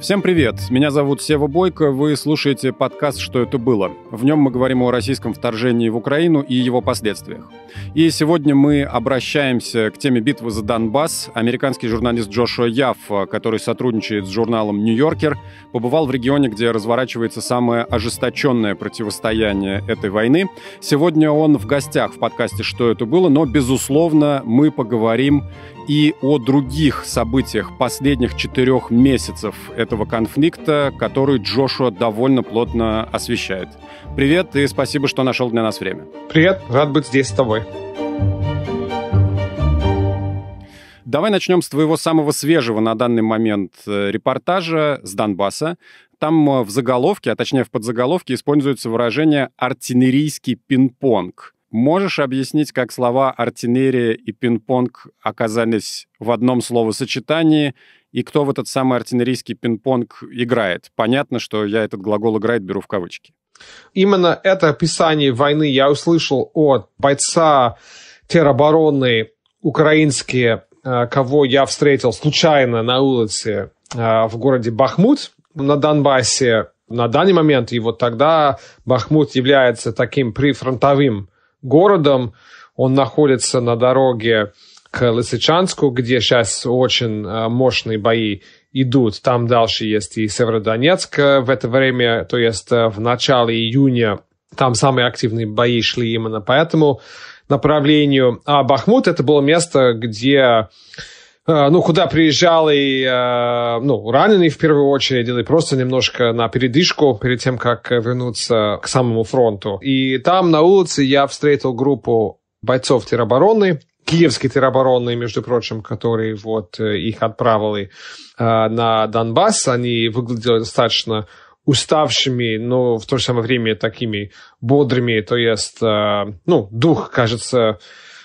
Всем привет! Меня зовут Сева Бойко, вы слушаете подкаст «Что это было?». В нем мы говорим о российском вторжении в Украину и его последствиях. И сегодня мы обращаемся к теме битвы за Донбасс. Американский журналист Джошуа Яф, который сотрудничает с журналом «Нью-Йоркер», побывал в регионе, где разворачивается самое ожесточенное противостояние этой войны. Сегодня он в гостях в подкасте «Что это было?», но, безусловно, мы поговорим и о других событиях последних четырех месяцев этого конфликта, который Джошуа довольно плотно освещает. Привет и спасибо, что нашел для нас время. Привет, рад быть здесь с тобой. Давай начнем с твоего самого свежего на данный момент э, репортажа с Донбасса. Там э, в заголовке, а точнее в подзаголовке, используется выражение «артиллерийский пинг-понг». Можешь объяснить, как слова «артиллерия» и «пинг-понг» оказались в одном словосочетании, и кто в этот самый артиллерийский пинг-понг играет? Понятно, что я этот глагол «играет» беру в кавычки. Именно это описание войны я услышал от бойца теробороны украинские, э, кого я встретил случайно на улице э, в городе Бахмут на Донбассе. На данный момент и вот тогда Бахмут является таким прифронтовым городом. Он находится на дороге к Лысычанску, где сейчас очень э, мощные бои идут. Там дальше есть и Северодонецк в это время, то есть э, в начале июня там самые активные бои шли именно по этому направлению. А Бахмут это было место, где а, ну, куда приезжал и, а, ну, раненый в первую очередь, или просто немножко на передышку перед тем, как вернуться к самому фронту. И там на улице я встретил группу бойцов теробороны, киевские теробороны, между прочим, которые вот э, их отправили а, на Донбасс. Они выглядели достаточно уставшими, но в то же самое время такими бодрыми, то есть, ну, дух, кажется,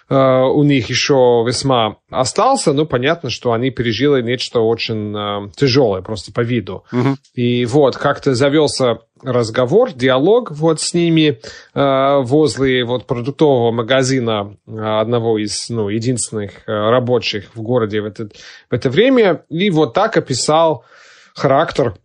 Э, у них еще весьма остался, но понятно, что они пережили нечто очень э, тяжелое просто по виду. Угу. И вот как-то завелся разговор, диалог вот с ними э, возле вот продуктового магазина э, одного из, ну, единственных рабочих в городе в это, в это время. И вот так описал характер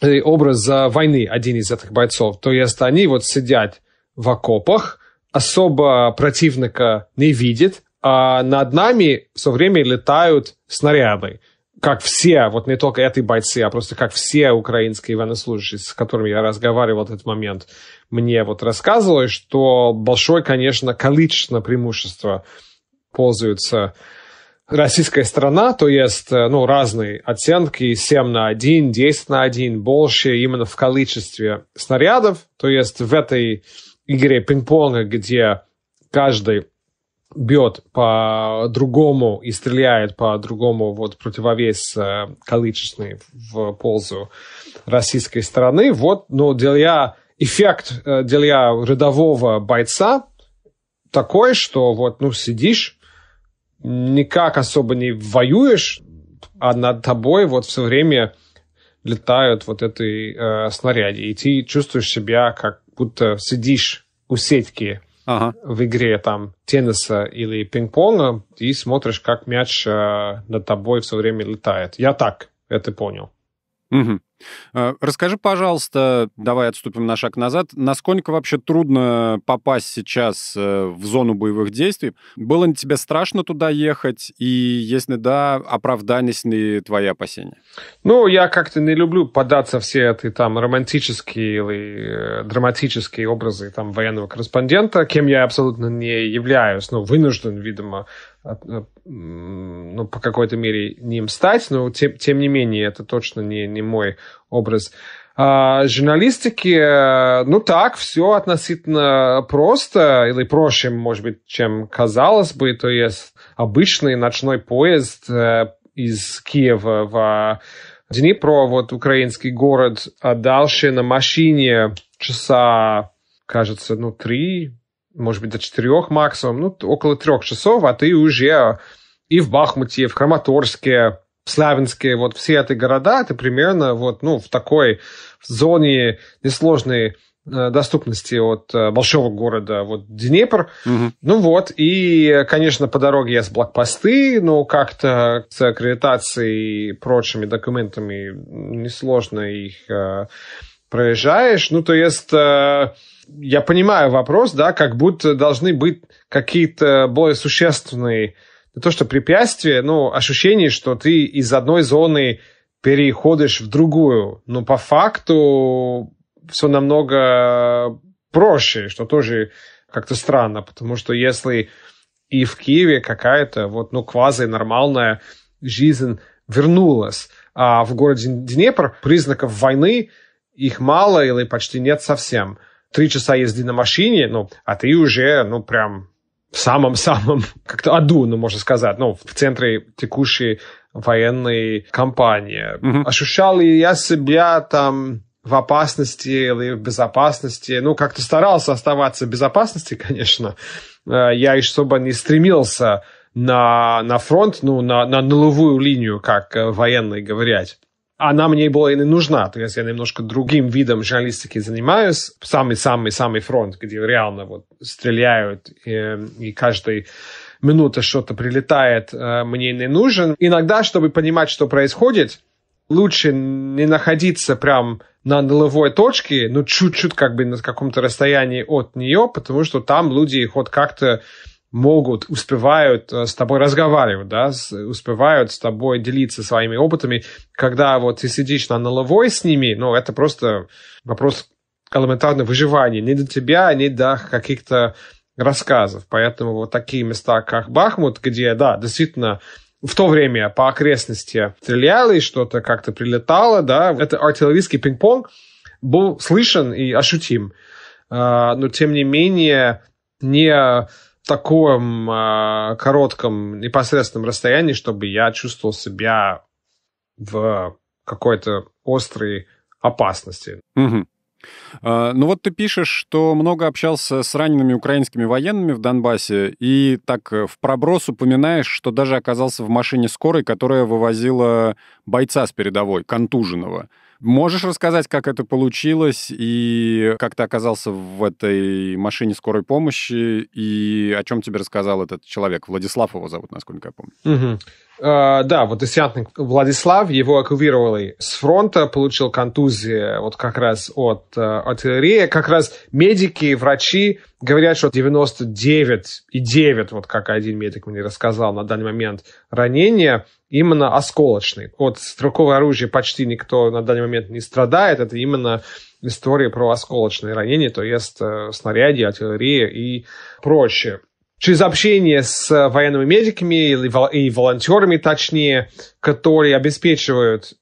и образ войны один из этих бойцов. То есть они вот сидят в окопах, особо противника не видит, а над нами все время летают снаряды. Как все, вот не только этой бойцы, а просто как все украинские военнослужащие, с которыми я разговаривал в этот момент, мне вот рассказывали, что большое, конечно, количественное преимущество пользуется российская страна, то есть э, ну, разные оценки 7 на 1, 10 на 1, больше именно в количестве снарядов, то есть в этой игре пинг-понга, где каждый бьет по-другому и стреляет по-другому вот противовес э, количественный в пользу российской стороны. Вот, но ну, для эффект э, для рядового бойца такой, что вот, ну, сидишь, никак особо не воюешь, а над тобой вот все время летают вот этой э, снаряде, и ты чувствуешь себя как будто сидишь у сетки ага. в игре там тенниса или пинг-понга и смотришь, как мяч э, над тобой все время летает. Я так это понял. Угу. Расскажи, пожалуйста, давай отступим на шаг назад, насколько вообще трудно попасть сейчас э, в зону боевых действий? Было ли тебе страшно туда ехать? И если да, оправдались ли твои опасения? Ну, я как-то не люблю податься все эти там романтические или э, драматические образы там военного корреспондента, кем я абсолютно не являюсь, но ну, вынужден, видимо, Э, ну, по какой-то мере ним стать, но тем, тем не менее это точно не, не мой образ. А, журналистики, э, ну так, все относительно просто или проще, может быть, чем казалось бы, то есть обычный ночной поезд э, из Киева в Днепро, вот украинский город, а дальше на машине часа, кажется, ну три, может быть, до четырех максимум, ну, около трех часов, а ты уже и в Бахмуте, в Краматорске, в Славянске, вот все эти города, ты примерно вот, ну, в такой зоне несложной э, доступности от э, большого города, вот Днепр. Угу. Ну вот, и, конечно, по дороге есть блокпосты, но как-то с аккредитацией и прочими документами несложно их э, проезжаешь. Ну, то есть, э, я понимаю вопрос, да, как будто должны быть какие-то более существенные не то что препятствия, но ощущение, что ты из одной зоны переходишь в другую. Но по факту все намного проще, что тоже как-то странно, потому что если и в Киеве какая-то вот, ну, квази-нормальная жизнь вернулась, а в городе Днепр признаков войны – их мало или почти нет совсем. Три часа езды на машине, ну, а ты уже, ну, прям в самом-самом, как-то аду, ну, можно сказать, ну, в центре текущей военной кампании. Mm-hmm. Ощущал ли я себя там в опасности или в безопасности? Ну, как-то старался оставаться в безопасности, конечно. Э, я и чтобы не стремился на, на фронт, ну, на, на нулевую линию, как э, военные говорят она мне была и не нужна. То есть я немножко другим видом журналистики занимаюсь. Самый-самый-самый фронт, где реально вот стреляют, и, и каждый минута что-то прилетает, э, мне не нужен. Иногда, чтобы понимать, что происходит, лучше не находиться прям на нулевой точке, но чуть-чуть как бы на каком-то расстоянии от нее, потому что там люди хоть как-то могут, успевают э, с тобой разговаривать, да, успевают с тобой делиться своими опытами, когда вот ты сидишь на нулевой с ними, ну, это просто вопрос элементарного выживания, не до тебя, не до каких-то рассказов. Поэтому вот такие места, как Бахмут, где, да, действительно, в то время по окрестности стреляли, что-то как-то прилетало, да, это артиллерийский пинг-понг был слышен и ощутим. А, но, тем не менее, не таком э, коротком непосредственном расстоянии, чтобы я чувствовал себя в какой-то острой опасности. Угу. Ну вот ты пишешь, что много общался с ранеными украинскими военными в Донбассе, и так э, в проброс упоминаешь, что даже оказался в машине скорой, которая вывозила бойца с передовой, контуженного. Можешь рассказать, как это получилось и как ты оказался в этой машине скорой помощи и о чем тебе рассказал этот человек? Владислав его зовут, насколько я помню. Угу. А, да, вот десятник Владислав, его эвакуировали с фронта, получил контузии вот как раз от э, артиллерии. Как раз медики, врачи говорят, что 99,9, вот как один медик мне рассказал на данный момент, ранения именно осколочные. От стрелкового оружия почти никто на данный момент не страдает. Это именно история про осколочные ранения, то есть э, снаряди, артиллерия и прочее через общение с э, военными медиками и волонтерами, точнее, которые обеспечивают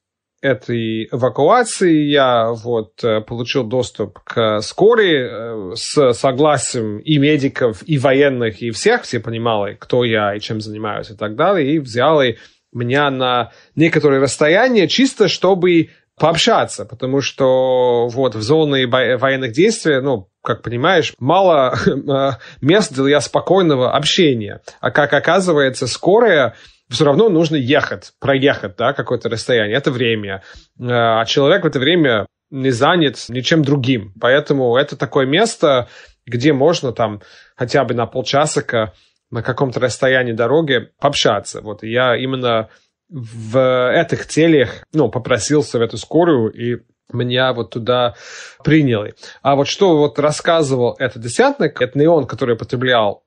этой эвакуации я вот э, получил доступ к скорой э, с согласием и медиков, и военных, и всех. Все понимали, кто я и чем занимаюсь и так далее. И взяли меня на некоторое расстояние чисто, чтобы пообщаться, потому что вот в зоне военных действий, ну, как понимаешь, мало а, мест для спокойного общения. А как оказывается, скорая все равно нужно ехать, проехать, да, какое-то расстояние. Это время. А, а человек в это время не занят ничем другим. Поэтому это такое место, где можно там хотя бы на полчасика на каком-то расстоянии дороги пообщаться. Вот я именно в этих целях, ну, попросился в эту скорую и меня вот туда приняли. А вот что вот рассказывал этот десятник, это не он, который потреблял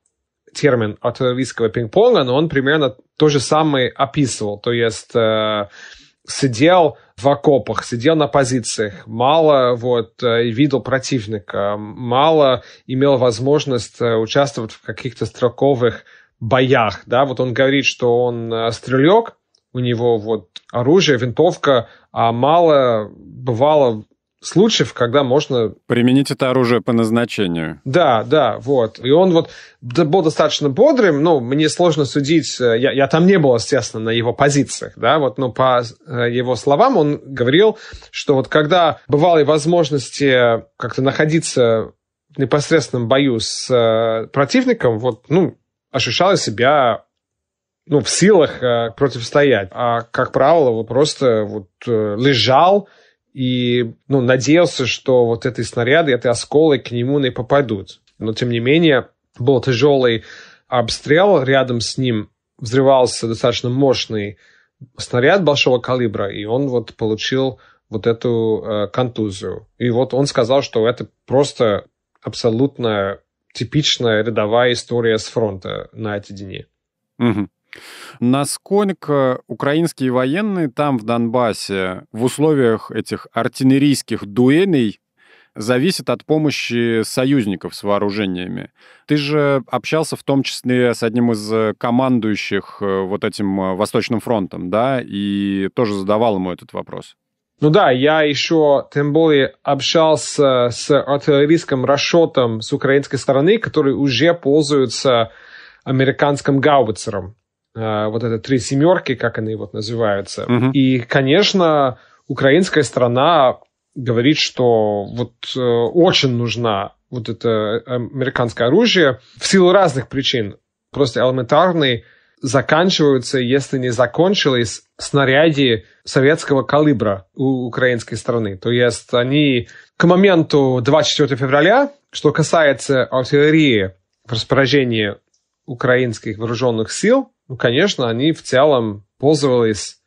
термин артиллерийского пинг-понга, но он примерно то же самое описывал. То есть э, сидел в окопах, сидел на позициях, мало вот э, видел противника, мало имел возможность э, участвовать в каких-то строковых боях, да, вот он говорит, что он э, стрелек, у него вот оружие, винтовка, а мало бывало случаев, когда можно... Применить это оружие по назначению. Да, да, вот. И он вот был достаточно бодрым, ну, мне сложно судить, э, я, я там не был, естественно, на его позициях, да, вот, но по э, его словам он говорил, что вот когда бывали возможности э, как-то находиться в непосредственном бою с противником, вот, ну, ощущал себя ну, в силах э, противостоять. А, как правило, вот просто вот э, лежал и, ну, надеялся, что вот эти снаряды, эти осколы к нему не попадут. Но, тем не менее, был тяжелый обстрел, рядом с ним взрывался достаточно мощный снаряд большого калибра, и он вот получил вот эту э, контузию. И вот он сказал, что это просто абсолютно типичная рядовая история с фронта на эти дни. Угу. Насколько украинские военные там, в Донбассе, в условиях этих артиллерийских дуэлей зависит от помощи союзников с вооружениями. Ты же общался в том числе с одним из э, командующих э, вот этим э, Восточным фронтом, да, и тоже задавал ему этот вопрос. Ну да, я еще, тем более, общался с артиллерийским расчетом с украинской стороны, который уже пользуется американским гаубицером. Э, вот это три семерки, как они вот называются. Угу. И, конечно, украинская страна говорит, что вот э, очень нужна вот это э, американское оружие в силу разных причин. Просто элементарные заканчиваются, если не закончились, снаряды советского калибра у украинской страны. То есть они к моменту 24 февраля, что касается артиллерии в распоряжении украинских вооруженных сил, ну, конечно, они в целом пользовались,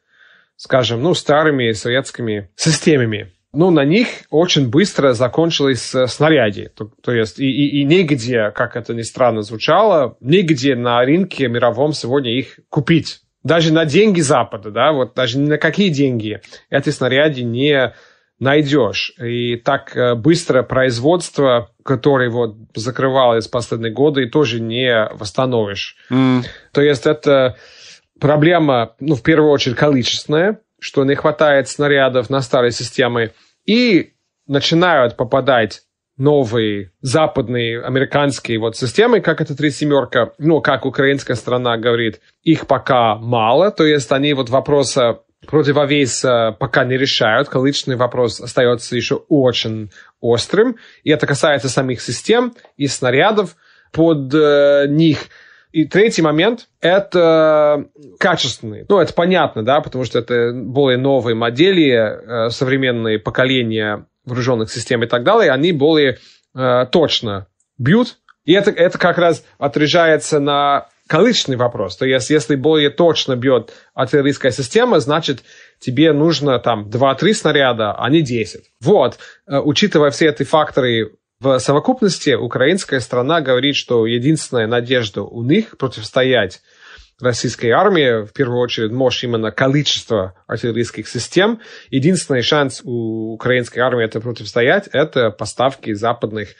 скажем, ну, старыми советскими системами. Ну, на них очень быстро закончились э, снаряды. То, то есть, и, и, и негде, как это ни странно звучало, нигде на рынке мировом сегодня их купить. Даже на деньги Запада, да, вот даже ни на какие деньги эти снаряды не найдешь. И так э, быстро производство, которое вот закрывалось последние годы, тоже не восстановишь. Mm. То есть это проблема, ну, в первую очередь, количественная, что не хватает снарядов на старые системы. И начинают попадать новые западные американские вот системы, как эта три семерка, ну, как украинская страна говорит, их пока мало, то есть они вот вопроса противовеса э, пока не решают. Количественный вопрос остается еще очень острым. И это касается самих систем и снарядов под э, них. И третий момент – это качественный. Ну, это понятно, да, потому что это более новые модели, э, современные поколения вооруженных систем и так далее, они более э, точно бьют. И это, это как раз отражается на количественный вопрос. То есть, если более точно бьет артиллерийская система, значит, тебе нужно там 2-3 снаряда, а не 10. Вот. Э, учитывая все эти факторы в совокупности, украинская страна говорит, что единственная надежда у них противостоять российской армии, в первую очередь, мощь именно количество артиллерийских систем. Единственный шанс у украинской армии это противостоять, это поставки западных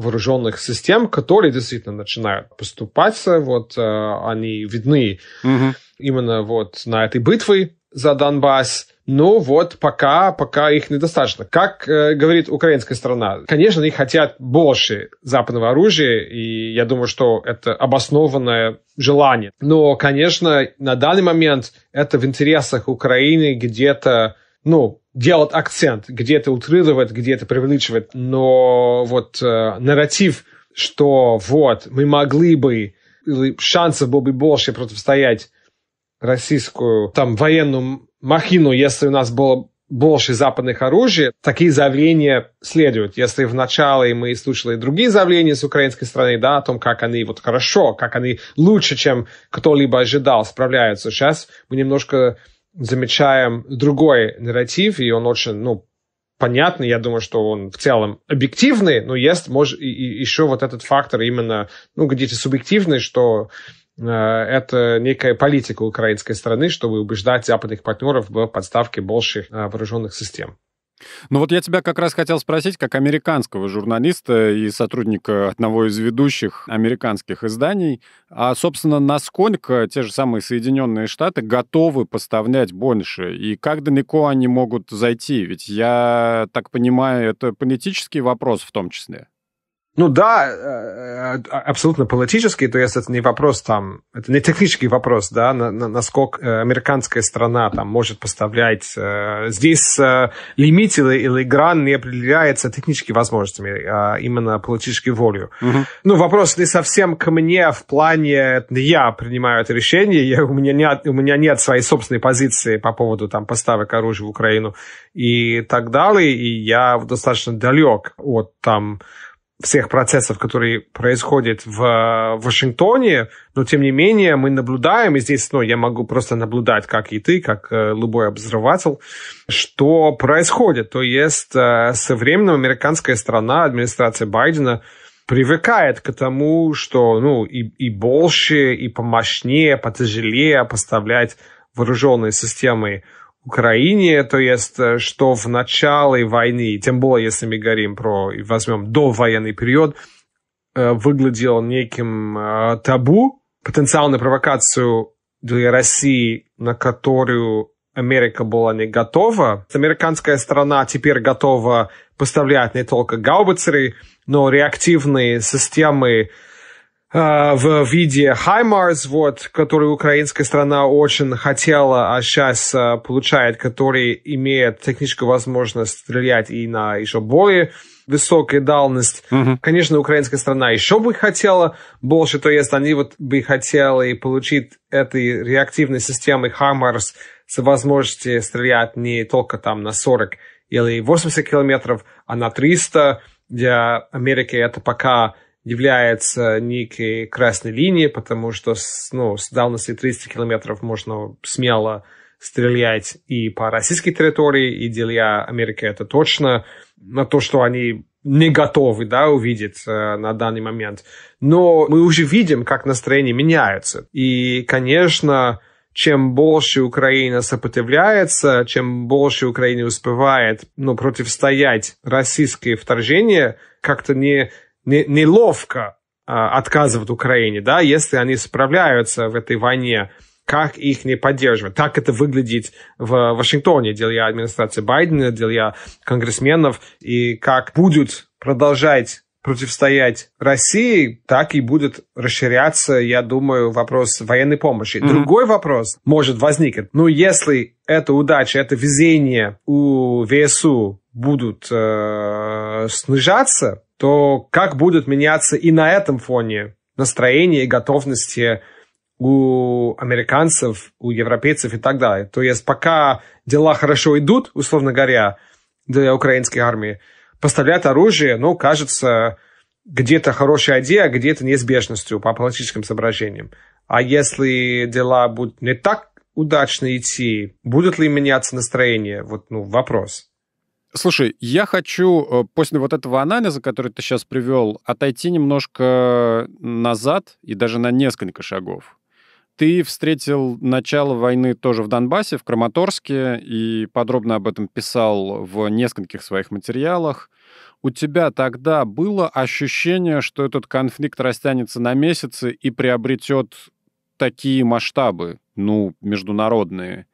вооруженных систем, которые действительно начинают поступать, э, вот э, они видны угу. именно вот на этой битве за Донбасс. Но вот, пока, пока их недостаточно. Как э, говорит украинская сторона, конечно, они хотят больше западного оружия, и я думаю, что это обоснованное желание. Но, конечно, на данный момент это в интересах Украины где-то, ну, делать акцент, где-то утрировать, где-то преувеличивать, но вот э, нарратив, что вот мы могли бы, шансов было бы больше противостоять российскую там военную махину, если у нас было больше западных оружий, такие заявления следуют. Если в начале мы слушали другие заявления с украинской стороны, да, о том, как они вот хорошо, как они лучше, чем кто-либо ожидал, справляются. Сейчас мы немножко замечаем другой нарратив, и он очень, ну, понятный, я думаю, что он в целом объективный, но есть, может, и, и еще вот этот фактор именно, ну, где-то субъективный, что э, это некая политика украинской страны, чтобы убеждать западных партнеров в подставке больших э, вооруженных систем. Ну вот я тебя как раз хотел спросить, как американского журналиста и сотрудника одного из ведущих американских изданий, а, собственно, насколько те же самые Соединенные Штаты готовы поставлять больше, и как далеко они могут зайти? Ведь я так понимаю, это политический вопрос в том числе. Ну да, э, э, а, абсолютно политический, то есть это не вопрос там, это не технический вопрос, да, насколько э, американская страна там может поставлять. Здесь лимит или, или гран не определяется техническими возможностями, а именно политической волей. Угу. Ну вопрос не совсем ко мне в плане, это я принимаю это решение, я, у, меня нет, у меня нет своей собственной позиции по поводу там поставок оружия в Украину и так далее, и я достаточно далек от там всех процессов, которые происходят в Вашингтоне, но тем не менее мы наблюдаем, и здесь ну, я могу просто наблюдать, как и ты, как э, любой обозреватель, что происходит. То есть э, со временем американская страна, администрация Байдена привыкает к тому, что ну, и, и больше, и помощнее, потяжелее поставлять вооруженные системы Украине, то есть, э, что в начале войны, тем более, если мы говорим про, возьмем, довоенный период, э, выглядел неким э, табу, потенциальную провокацию для России, на которую Америка была не готова. Американская страна теперь готова поставлять не только гаубицы, но реактивные системы Э, в виде HIMARS, вот, который украинская страна очень хотела, а сейчас э, получает, который имеет техническую возможность стрелять и на еще более высокая дальность. Угу. Конечно, украинская страна еще бы хотела больше, то есть они вот бы хотели получить этой реактивной системы HIMARS с возможностью стрелять не только там на 40 или 80 километров, а на 300. Для Америки это пока является некой красной линией, потому что с, ну, с давности 30 километров можно смело стрелять и по российской территории, и делья Америки это точно, на то, что они не готовы да, увидеть э, на данный момент. Но мы уже видим, как настроения меняются. И, конечно, чем больше Украина сопротивляется, чем больше Украина успевает ну, противостоять российское вторжение, как-то не не, неловко а, отказывать Украине, да, если они справляются в этой войне, как их не поддерживать. Так это выглядит в Вашингтоне, дела администрации Байдена, дела конгрессменов, и как будут продолжать противостоять России, так и будет расширяться, я думаю, вопрос военной помощи. Mm-hmm. Другой вопрос может возникнуть. Но ну, если эта удача, это везение у ВСУ будут э, снижаться, то как будут меняться и на этом фоне настроение и готовности у американцев, у европейцев и так далее. То есть пока дела хорошо идут, условно говоря, для украинской армии, поставлять оружие, ну, кажется, где-то хорошая идея, а где-то неизбежностью по политическим соображениям. А если дела будут не так удачно идти, будет ли меняться настроение? Вот, ну, вопрос. Слушай, я хочу э, после вот этого анализа, который ты сейчас привел, отойти немножко назад и даже на несколько шагов. Ты встретил начало войны тоже в Донбассе, в Краматорске, и подробно об этом писал в нескольких своих материалах. У тебя тогда было ощущение, что этот конфликт растянется на месяцы и приобретет такие масштабы, ну, международные,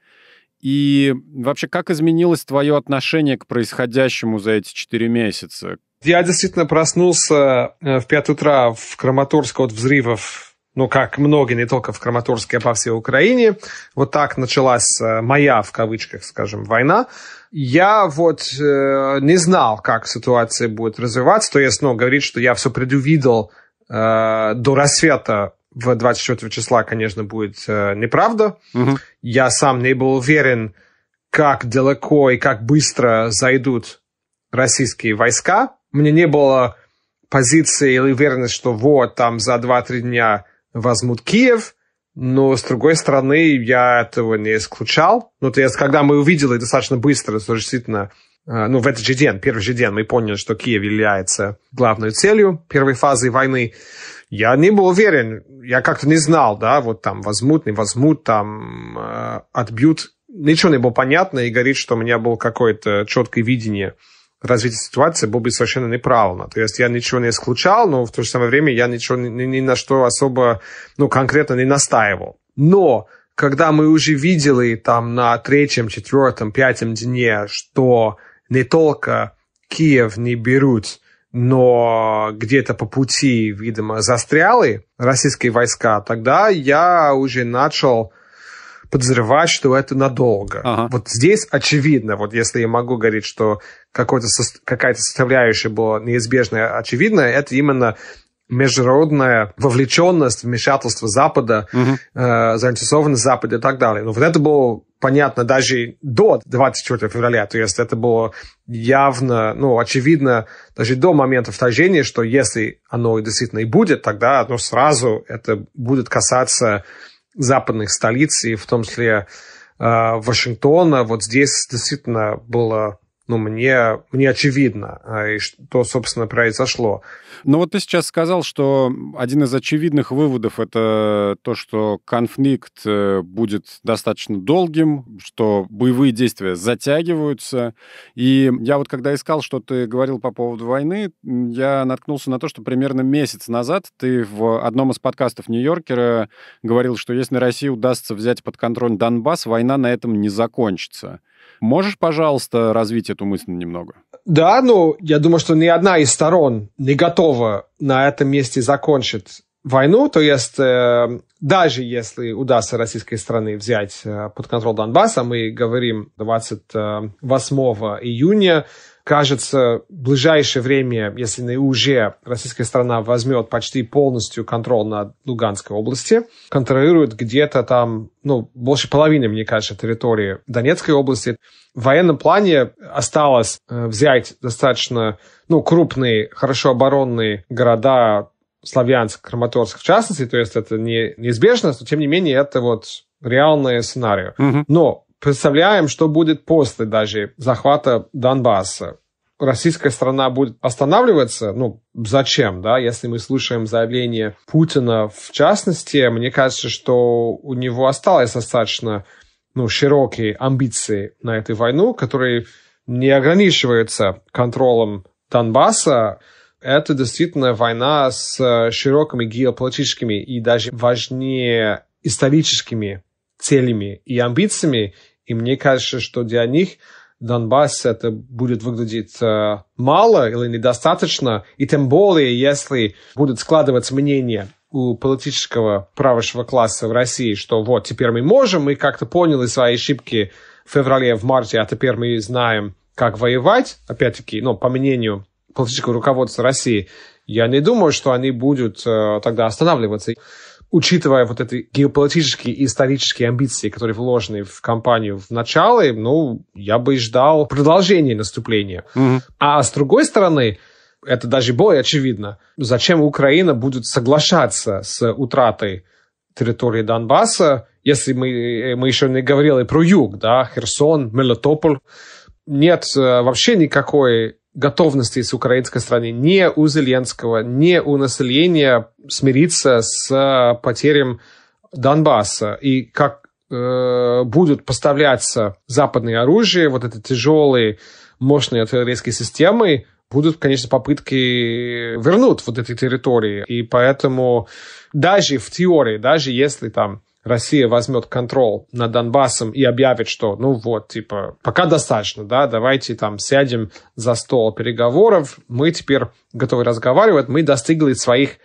и вообще, как изменилось твое отношение к происходящему за эти четыре месяца? Я действительно проснулся э, в 5 утра в Краматорске от взрывов ну, как многие, не только в Краматорске, а по всей Украине. Вот так началась э, моя, в кавычках, скажем, война. Я вот э, не знал, как ситуация будет развиваться. То есть, ну, говорит, что я все предувидел э, до рассвета в 24 числа, конечно, будет э, неправда. Угу. Я сам не был уверен, как далеко и как быстро зайдут российские войска. Мне не было позиции или уверенности, что вот, там за 2-3 дня возьмут Киев. Но, с другой стороны, я этого не исключал. Ну, то есть, когда мы увидели достаточно быстро, что действительно, э, ну, в этот же день, первый же день, мы поняли, что Киев является главной целью первой фазы войны я не был уверен, я как-то не знал, да, вот там возьмут, не возьмут, там э, отбьют. Ничего не было понятно, и говорит, что у меня было какое-то четкое видение развития ситуации, было бы совершенно неправильно. То есть я ничего не исключал, но в то же самое время я ничего ни, ни на что особо, ну, конкретно не настаивал. Но когда мы уже видели там на третьем, четвертом, пятом дне, что не только Киев не берут но где-то по пути, видимо, застряли российские войска, тогда я уже начал подозревать, что это надолго. Ага. Вот здесь очевидно, вот если я могу говорить, что какая-то составляющая была неизбежная, очевидная, это именно международная вовлеченность, вмешательство Запада, угу. э, заинтересованность Запада и так далее. Но вот это было понятно даже до 24 февраля. То есть это было явно, ну, очевидно, даже до момента вторжения, что если оно действительно и будет, тогда оно сразу это будет касаться западных столиц, и в том числе э, Вашингтона. Вот здесь действительно было ну, мне, мне очевидно, что, а, собственно, произошло. Но вот ты сейчас сказал, что один из очевидных выводов это то, что конфликт э, будет достаточно долгим, что боевые действия затягиваются. И я вот когда искал, что ты говорил по поводу войны, я наткнулся на то, что примерно месяц назад ты в одном из подкастов Нью-Йоркера говорил, что если России удастся взять под контроль Донбасс, война на этом не закончится. Можешь, пожалуйста, развить эту мысль немного? Да, ну, я думаю, что ни одна из сторон не готова на этом месте закончить войну, то есть э, даже если удастся российской стране взять э, под контроль Донбасса, мы говорим 28 э, июня, Кажется, в ближайшее время, если уже российская страна возьмет почти полностью контроль над Луганской области, контролирует где-то там, ну, больше половины, мне кажется, территории Донецкой области. В военном плане осталось э, взять достаточно, ну, крупные, хорошо оборонные города Славянск, Краматорск в частности, то есть это не неизбежно, но тем не менее это вот реальный сценарий. Угу. Но представляем, что будет после даже захвата Донбасса. Российская страна будет останавливаться, ну, зачем, да, если мы слушаем заявление Путина в частности, мне кажется, что у него осталось достаточно, ну, широкие амбиции на эту войну, которые не ограничиваются контролем Донбасса, это действительно война с э, широкими геополитическими и даже важнее историческими целями и амбициями. И мне кажется, что для них Донбасс это будет выглядеть э, мало или недостаточно, и тем более, если будут складываться мнения у политического правящего класса в России, что вот теперь мы можем, мы как-то поняли свои ошибки в феврале, в марте, а теперь мы знаем, как воевать, опять-таки, ну, по мнению политического руководства России, я не думаю, что они будут э, тогда останавливаться учитывая вот эти геополитические и исторические амбиции, которые вложены в кампанию в начало, ну, я бы ждал продолжения наступления. Угу. А с другой стороны, это даже более очевидно, зачем Украина будет соглашаться с утратой территории Донбасса, если мы, э, мы еще не говорили про юг, да, Херсон, Мелитополь, нет э, вообще никакой готовности с украинской стороны, не у Зеленского, не у населения смириться с э, потерям Донбасса. И как э, будут поставляться западные оружие, вот эти тяжелые, мощные артиллерийские системы, будут, конечно, попытки вернуть вот эти территории. И поэтому даже в теории, даже если там Россия возьмет контроль над Донбассом и объявит, что, ну вот, типа, пока достаточно, да, давайте там сядем за стол переговоров, мы теперь готовы разговаривать, мы достигли своих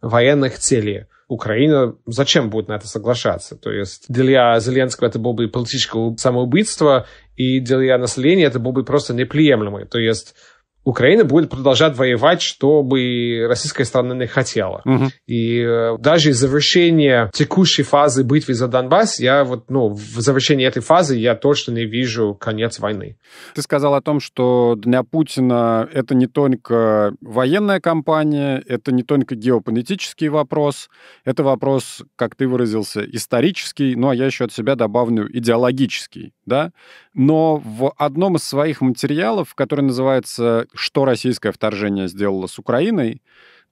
военных целей. Украина зачем будет на это соглашаться? То есть для Зеленского это было бы политическое самоубийство, и для населения это было бы просто неприемлемо. То есть Украина будет продолжать воевать, что бы российская сторона не хотела. Угу. И э, даже завершение текущей фазы битвы за Донбасс, я вот, ну, в завершении этой фазы я точно не вижу конец войны. Ты сказал о том, что для Путина это не только военная кампания, это не только геополитический вопрос, это вопрос, как ты выразился, исторический, ну, а я еще от себя добавлю идеологический, да? но в одном из своих материалов, который называется «Что российское вторжение сделало с Украиной»,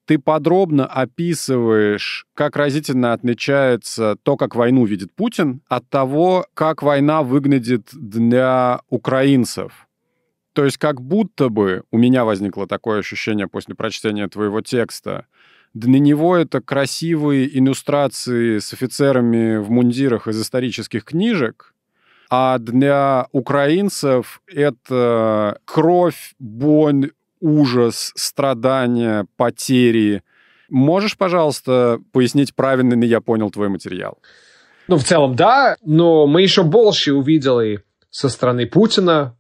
ты подробно описываешь, как разительно отличается то, как войну видит Путин, от того, как война выглядит для украинцев. То есть как будто бы у меня возникло такое ощущение после прочтения твоего текста, для него это красивые иллюстрации с офицерами в мундирах из исторических книжек, а для украинцев это кровь, боль, ужас, страдания, потери. Можешь, пожалуйста, пояснить, правильно ли я понял твой материал? Ну, в целом, да, но мы еще больше увидели со стороны Путина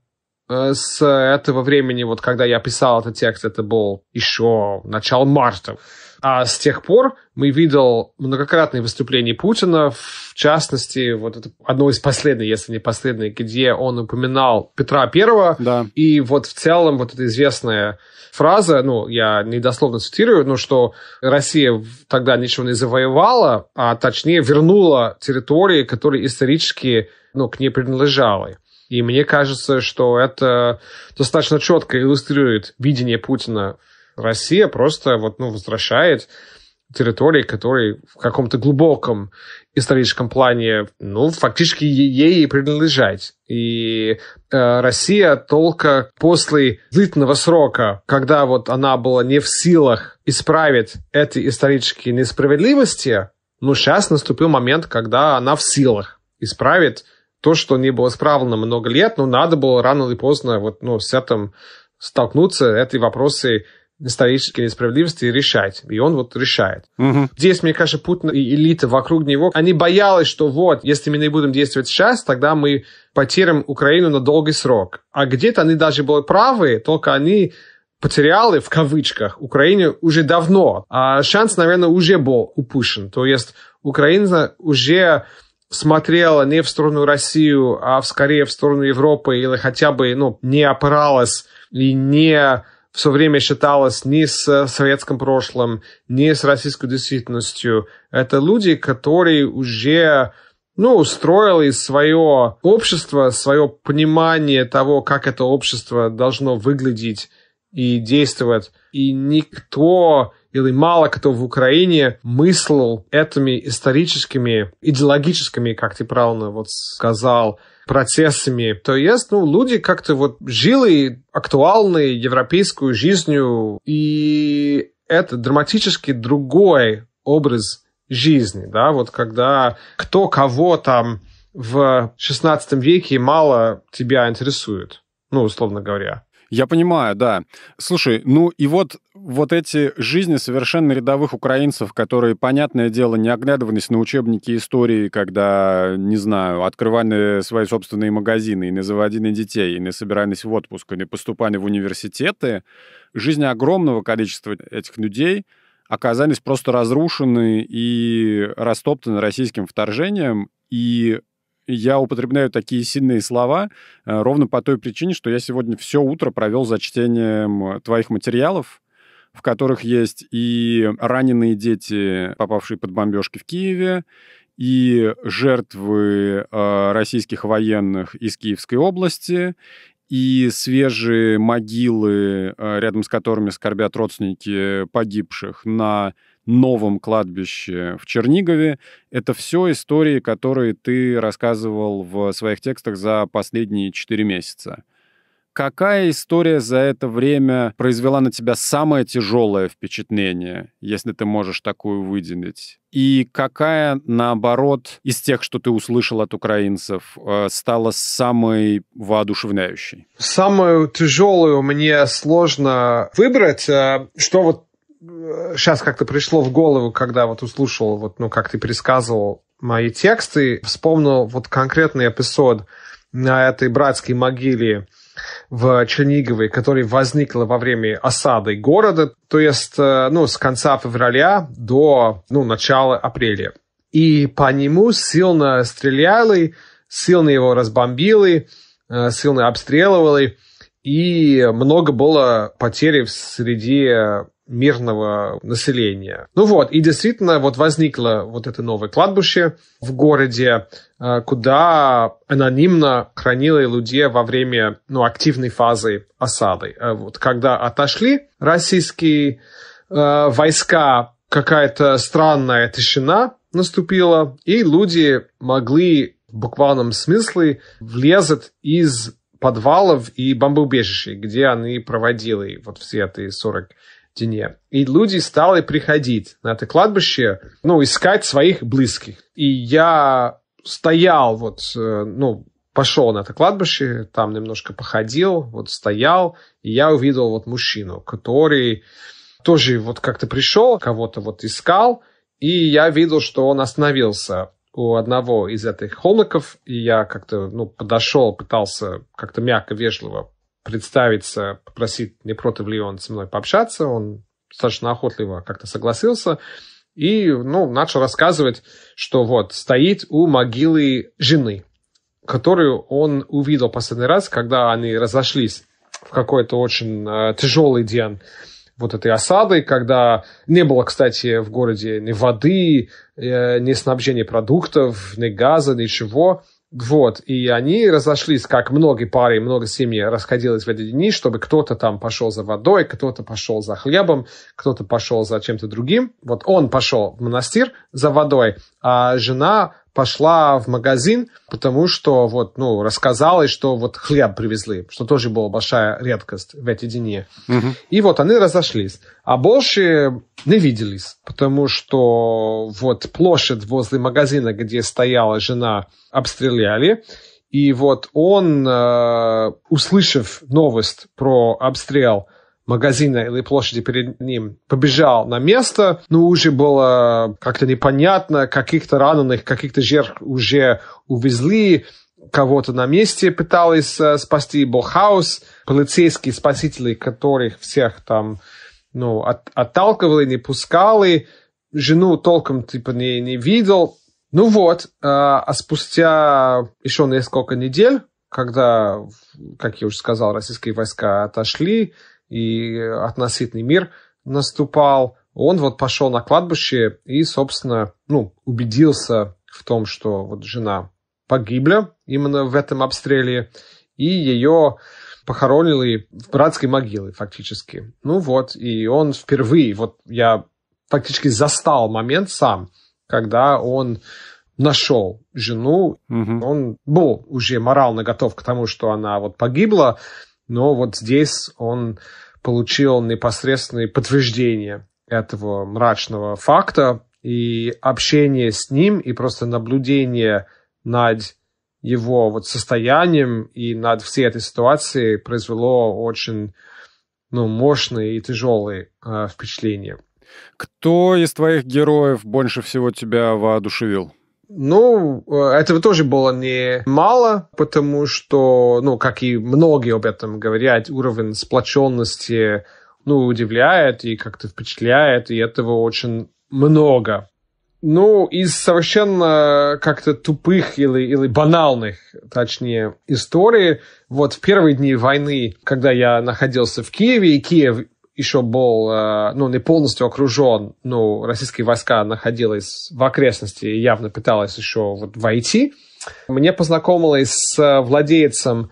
э, с этого времени, вот когда я писал этот текст, это был еще начало марта. А с тех пор мы видел многократные выступления Путина, в частности, вот это одно из последних, если не последних, где он упоминал Петра Первого. Да. И вот в целом вот эта известная фраза, ну, я недословно цитирую, но что Россия тогда ничего не завоевала, а точнее вернула территории, которые исторически ну, к ней принадлежали. И мне кажется, что это достаточно четко иллюстрирует видение Путина Россия просто вот, ну, возвращает территории, которые в каком-то глубоком историческом плане, ну, фактически ей принадлежать. И э, Россия только после длительного срока, когда вот она была не в силах исправить эти исторические несправедливости, ну, сейчас наступил момент, когда она в силах исправить то, что не было исправлено много лет, но надо было рано или поздно вот, ну, с этим столкнуться, эти вопросы исторические справедливости решать. И он вот решает. Угу. Здесь, мне кажется, Путин и элита вокруг него, они боялись, что вот, если мы не будем действовать сейчас, тогда мы потеряем Украину на долгий срок. А где-то они даже были правы, только они потеряли, в кавычках, Украину уже давно. А шанс, наверное, уже был упущен. То есть Украина уже смотрела не в сторону России, а скорее в сторону Европы или хотя бы ну, не опиралась и не все время считалось ни с э, советским прошлым, ни с российской действительностью. Это люди, которые уже ну, устроили свое общество, свое понимание того, как это общество должно выглядеть и действовать. И никто или мало кто в Украине мыслил этими историческими, идеологическими, как ты правильно вот сказал, процессами. То есть, ну, люди как-то вот жили актуальной европейскую жизнью, и это драматически другой образ жизни, да, вот когда кто кого там в 16 веке мало тебя интересует, ну, условно говоря. Я понимаю, да. Слушай, ну и вот вот эти жизни совершенно рядовых украинцев, которые, понятное дело, не оглядывались на учебники истории, когда, не знаю, открывали свои собственные магазины, и не заводили детей, и не собирались в отпуск, и не поступали в университеты, жизни огромного количества этих людей оказались просто разрушены и растоптаны российским вторжением, и я употребляю такие сильные слова э, ровно по той причине, что я сегодня все утро провел за чтением твоих материалов, в которых есть и раненые дети, попавшие под бомбежки в Киеве, и жертвы э, российских военных из Киевской области, и свежие могилы, э, рядом с которыми скорбят родственники погибших на новом кладбище в Чернигове. Это все истории, которые ты рассказывал в своих текстах за последние четыре месяца. Какая история за это время произвела на тебя самое тяжелое впечатление, если ты можешь такую выделить? И какая, наоборот, из тех, что ты услышал от украинцев, э, стала самой воодушевляющей? Самую тяжелую мне сложно выбрать. Э, что вот сейчас э, как-то пришло в голову, когда вот услышал, вот, ну, как ты пересказывал мои тексты, вспомнил вот конкретный эпизод на этой братской могиле в Чернигове, которая возникла во время осады города, то есть э, ну, с конца февраля до ну, начала апреля. И по нему сильно стреляли, сильно его разбомбили, э, сильно обстреливали, и много было потерь среди мирного населения. Ну вот, и действительно вот возникло вот это новое кладбище в городе, э, куда анонимно хранили людей во время ну, активной фазы осады. Э, вот, когда отошли российские э, войска, какая-то странная тишина наступила, и люди могли в буквальном смысле влезать из подвалов и бомбоубежищ, где они проводили вот все эти 40 стене. И люди стали приходить на это кладбище, ну, искать своих близких. И я стоял вот, э, ну, пошел на это кладбище, там немножко походил, вот стоял, и я увидел вот мужчину, который тоже вот как-то пришел, кого-то вот искал, и я видел, что он остановился у одного из этих холмиков, и я как-то, ну, подошел, пытался как-то мягко, вежливо представиться, попросить, не против ли он со мной пообщаться. Он достаточно охотливо как-то согласился. И, ну, начал рассказывать, что вот стоит у могилы жены, которую он увидел последний раз, когда они разошлись в какой-то очень э, тяжелый день вот этой осады, когда не было, кстати, в городе ни воды, э, ни снабжения продуктов, ни газа, ничего. Вот, и они разошлись, как много пары много семьи расходилось в эти дни, чтобы кто-то там пошел за водой, кто-то пошел за хлебом, кто-то пошел за чем-то другим. Вот он пошел в монастырь за водой, а жена пошла в магазин, потому что вот, ну, рассказала, что вот хлеб привезли, что тоже была большая редкость в эти дни. Угу. И вот они разошлись. А больше не виделись, потому что вот площадь возле магазина, где стояла жена, обстреляли. И вот он, э, услышав новость про обстрел, магазина или площади перед ним, побежал на место, но уже было как-то непонятно, каких-то раненых, каких-то жертв уже увезли, кого-то на месте пытались э, спасти, был хаос, полицейские спасители, которых всех там ну, от, отталкивали, не пускали, жену толком типа не, не видел. Ну вот, э, а спустя еще несколько недель, когда, как я уже сказал, российские войска отошли, и относительный мир наступал, он вот пошел на кладбище и, собственно, ну, убедился в том, что вот жена погибла именно в этом обстреле, и ее похоронили в братской могиле фактически. Ну вот, и он впервые, вот я фактически застал момент сам, когда он нашел жену, угу. он был уже морально готов к тому, что она вот погибла, но вот здесь он получил непосредственное подтверждение этого мрачного факта, и общение с ним, и просто наблюдение над его вот состоянием и над всей этой ситуацией произвело очень ну, мощные и тяжелые э, впечатления. Кто из твоих героев больше всего тебя воодушевил? Ну, э, этого тоже было не мало, потому что, ну, как и многие об этом говорят, уровень сплоченности, ну, удивляет и как-то впечатляет, и этого очень много. Ну, из совершенно как-то тупых или, или банальных, точнее, историй. Вот в первые дни войны, когда я находился в Киеве, и Киев еще был, э, ну, не полностью окружен, ну, российские войска находились в окрестности и явно пыталась еще вот войти. Мне познакомилась с э, владельцем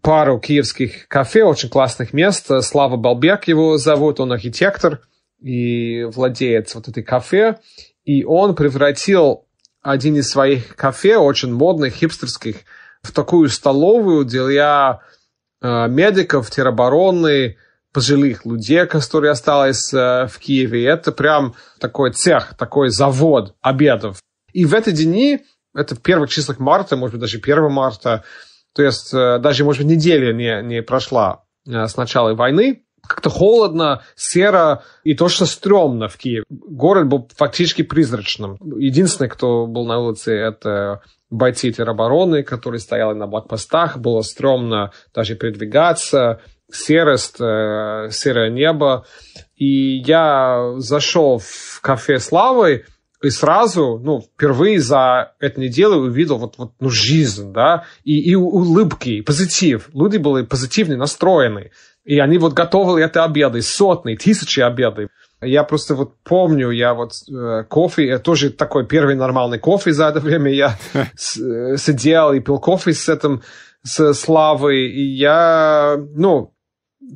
пару киевских кафе, очень классных мест. Слава Балбек его зовут, он архитектор и владеец вот этой кафе. И он превратил один из своих кафе, очень модных, хипстерских, в такую столовую, где я э, медиков, теробороны, пожилых людей, которые остались э, в Киеве. Это прям такой цех, такой завод обедов. И в эти дни, это в первых числах марта, может быть, даже 1 марта, то есть э, даже, может быть, неделя не, не прошла э, с начала войны, как-то холодно, серо и то, что стрёмно в Киеве. Город был фактически призрачным. Единственный, кто был на улице, это бойцы теробороны, которые стояли на блокпостах. Было стрёмно даже передвигаться серость, э, серое небо. И я зашел в кафе Славы, и сразу, ну, впервые за эту неделю увидел вот, вот ну, жизнь, да, и, и улыбки, и позитив. Люди были позитивно настроены, и они вот готовили это обеды, сотни, тысячи обеды, Я просто вот помню, я вот э, кофе, я тоже такой первый нормальный кофе за это время, я э, сидел и пил кофе с этим, с Славой, и я, ну,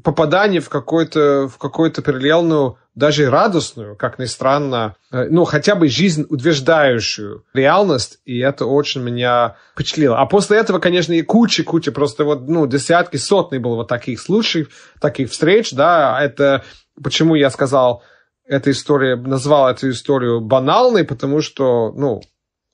попадание в, какой-то, в какую-то параллельную, даже радостную, как ни странно, э, ну, хотя бы жизнь утверждающую реальность, и это очень меня впечатлило. А после этого, конечно, и куча, куча, просто вот, ну, десятки, сотни было вот таких случаев, таких встреч, да, а это почему я сказал, эта история, назвал эту историю банальной, потому что, ну,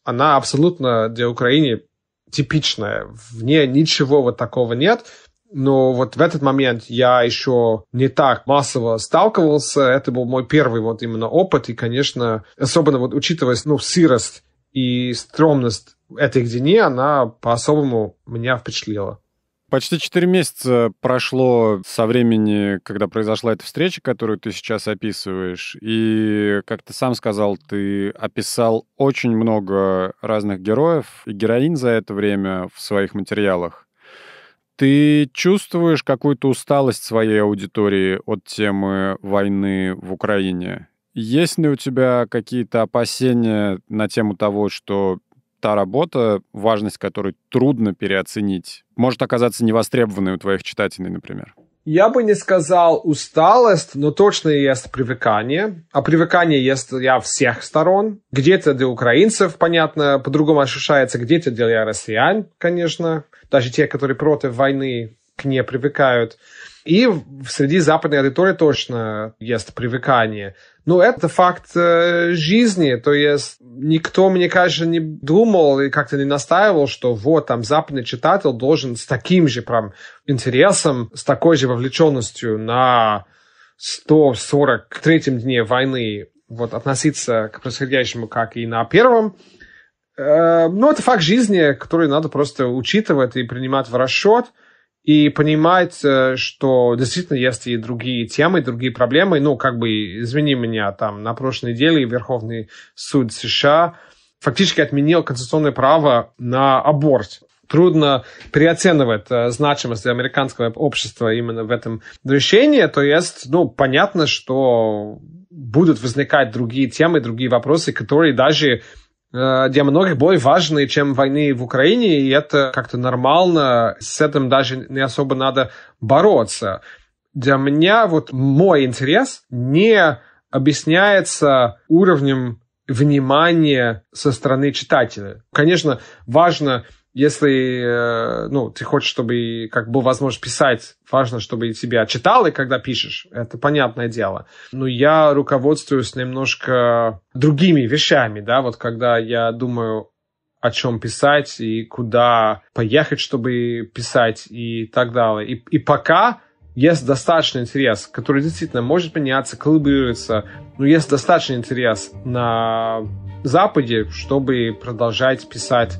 она абсолютно для Украины типичная. В ней ничего вот такого нет но вот в этот момент я еще не так массово сталкивался. Это был мой первый вот именно опыт. И, конечно, особенно вот учитывая ну, сырость и стромность этой гдине, она по-особому меня впечатлила. Почти четыре месяца прошло со времени, когда произошла эта встреча, которую ты сейчас описываешь. И, как ты сам сказал, ты описал очень много разных героев и героинь за это время в своих материалах. Ты чувствуешь какую-то усталость своей аудитории от темы войны в Украине? Есть ли у тебя какие-то опасения на тему того, что та работа, важность которой трудно переоценить, может оказаться невостребованной у твоих читателей, например? я бы не сказал усталость, но точно есть привыкание. А привыкание есть я всех сторон. Где-то для украинцев, понятно, по-другому ощущается, где-то для россиян, конечно. Даже те, которые против войны, к ней привыкают. И среди западной аудитории точно есть привыкание. Но это факт э, жизни, то есть никто, мне кажется, не думал и как-то не настаивал, что вот там западный читатель должен с таким же прям интересом, с такой же вовлеченностью на 143-м дне войны вот, относиться к происходящему, как и на первом. Э, но это факт жизни, который надо просто учитывать и принимать в расчет – и понимать, э, что действительно есть и другие темы, и другие проблемы. Ну, как бы, извини меня, там на прошлой неделе Верховный суд США фактически отменил конституционное право на аборт. Трудно переоценивать э, значимость американского общества именно в этом решении. То есть, ну, понятно, что будут возникать другие темы, другие вопросы, которые даже Э, для многих более важные, чем войны в Украине, и это как-то нормально, с этим даже не особо надо бороться. Для меня вот мой интерес не объясняется уровнем внимания со стороны читателя. Конечно, важно если э, ну, ты хочешь, чтобы как был возможность писать, важно, чтобы и тебя читали, когда пишешь. Это понятное дело. Но я руководствуюсь немножко другими вещами, да, вот когда я думаю о чем писать и куда поехать, чтобы писать и так далее. И, и пока есть достаточный интерес, который действительно может меняться, коллабируется, но есть достаточный интерес на Западе, чтобы продолжать писать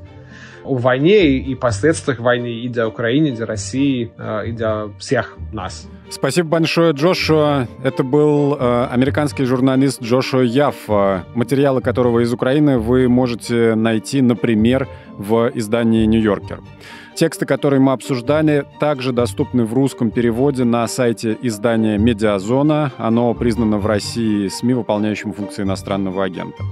о войне и, последствиях войны и для Украины, и для России, э, и для всех нас. Спасибо большое, Джошуа. Это был э, американский журналист Джошуа Яф, э, материалы которого из Украины вы можете найти, например, в издании «Нью-Йоркер». Тексты, которые мы обсуждали, также доступны в русском переводе на сайте издания «Медиазона». Оно признано в России СМИ, выполняющим функции иностранного агента.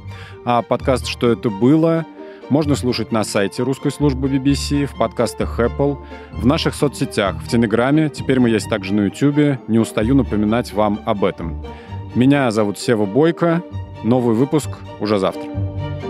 А подкаст «Что это было?» Можно слушать на сайте русской службы BBC, в подкастах Apple, в наших соцсетях, в Телеграме, теперь мы есть также на Ютубе. не устаю напоминать вам об этом. Меня зовут Сева Бойко, новый выпуск уже завтра.